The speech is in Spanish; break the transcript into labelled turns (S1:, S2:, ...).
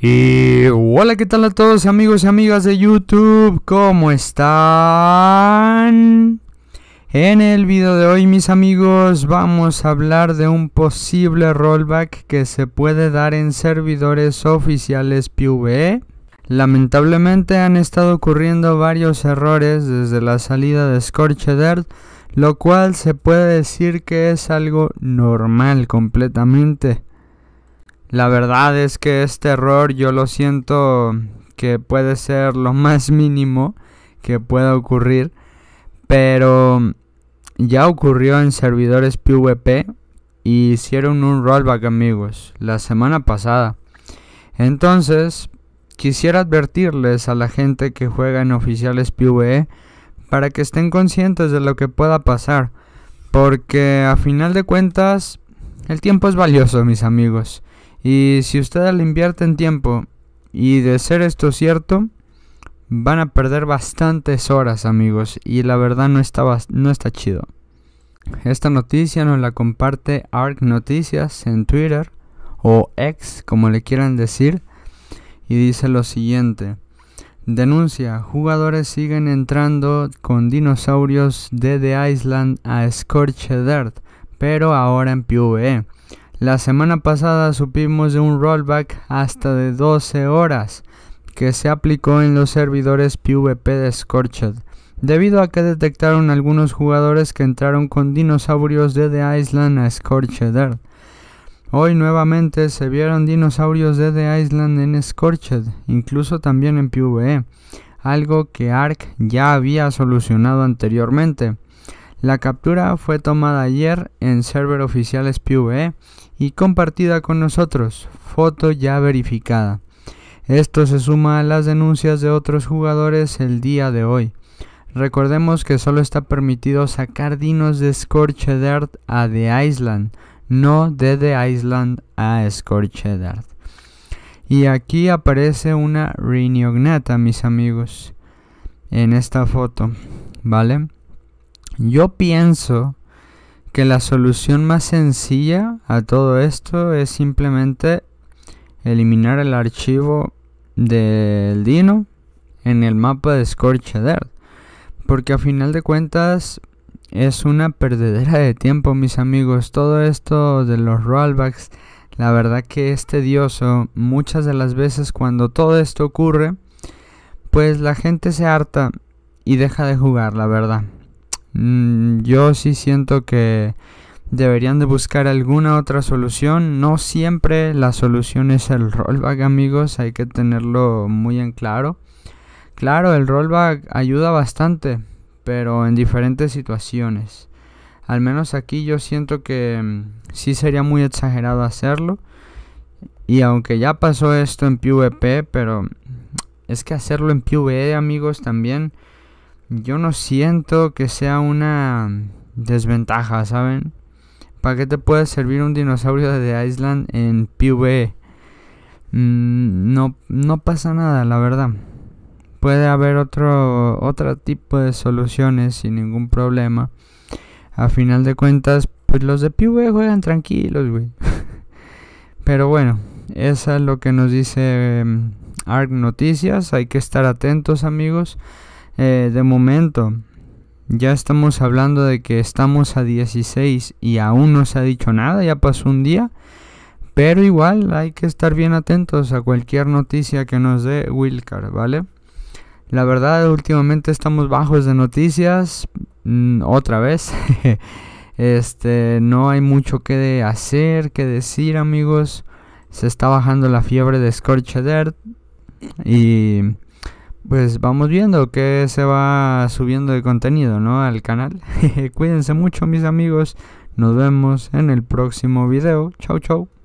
S1: Y hola, ¿qué tal a todos amigos y amigas de YouTube? ¿Cómo están? En el video de hoy, mis amigos, vamos a hablar de un posible rollback que se puede dar en servidores oficiales PVE. Lamentablemente han estado ocurriendo varios errores desde la salida de Scorched Earth, lo cual se puede decir que es algo normal completamente. La verdad es que este error yo lo siento que puede ser lo más mínimo que pueda ocurrir, pero ya ocurrió en servidores PvP y hicieron un rollback amigos la semana pasada. Entonces, quisiera advertirles a la gente que juega en oficiales PvE para que estén conscientes de lo que pueda pasar, porque a final de cuentas el tiempo es valioso, mis amigos. Y si ustedes le en tiempo y de ser esto cierto, van a perder bastantes horas amigos y la verdad no está, no está chido. Esta noticia nos la comparte ARC Noticias en Twitter o X como le quieran decir y dice lo siguiente. Denuncia, jugadores siguen entrando con dinosaurios de The Island a Scorched Earth, pero ahora en PvE. La semana pasada supimos de un rollback hasta de 12 horas que se aplicó en los servidores PvP de Scorched, debido a que detectaron algunos jugadores que entraron con dinosaurios de The Island a Scorched Earth. Hoy nuevamente se vieron dinosaurios de The Island en Scorched, incluso también en PvE, algo que ARK ya había solucionado anteriormente. La captura fue tomada ayer en server oficial SPVE y compartida con nosotros, foto ya verificada. Esto se suma a las denuncias de otros jugadores el día de hoy. Recordemos que solo está permitido sacar dinos de Scorched Earth a The Island, no de The Island a Scorched Earth. Y aquí aparece una Reneognata, mis amigos, en esta foto, ¿vale? Yo pienso que la solución más sencilla a todo esto es simplemente eliminar el archivo del Dino en el mapa de Scorched Earth. Porque a final de cuentas es una perdedera de tiempo, mis amigos. Todo esto de los rollbacks, la verdad que es tedioso. Muchas de las veces cuando todo esto ocurre, pues la gente se harta y deja de jugar, la verdad. Mm, yo sí siento que deberían de buscar alguna otra solución. No siempre la solución es el rollback, amigos, hay que tenerlo muy en claro. Claro, el rollback ayuda bastante, pero en diferentes situaciones. Al menos aquí yo siento que mm, sí sería muy exagerado hacerlo. Y aunque ya pasó esto en PvP, pero es que hacerlo en PvE, amigos, también yo no siento que sea una desventaja, ¿saben? ¿Para qué te puede servir un dinosaurio de Island en PvE? Mm, no, no pasa nada, la verdad. Puede haber otro, otro tipo de soluciones sin ningún problema. A final de cuentas, pues los de PvE juegan tranquilos, güey. Pero bueno, eso es lo que nos dice mm, ARK Noticias. Hay que estar atentos, amigos. Eh, de momento, ya estamos hablando de que estamos a 16 y aún no se ha dicho nada, ya pasó un día. Pero igual hay que estar bien atentos a cualquier noticia que nos dé Wilcar, ¿vale? La verdad, últimamente estamos bajos de noticias. Mm, otra vez. este, no hay mucho que hacer, que decir, amigos. Se está bajando la fiebre de Scorched Earth. Y pues vamos viendo que se va subiendo de contenido, ¿no? Al canal. Cuídense mucho, mis amigos. Nos vemos en el próximo video. Chau, chau.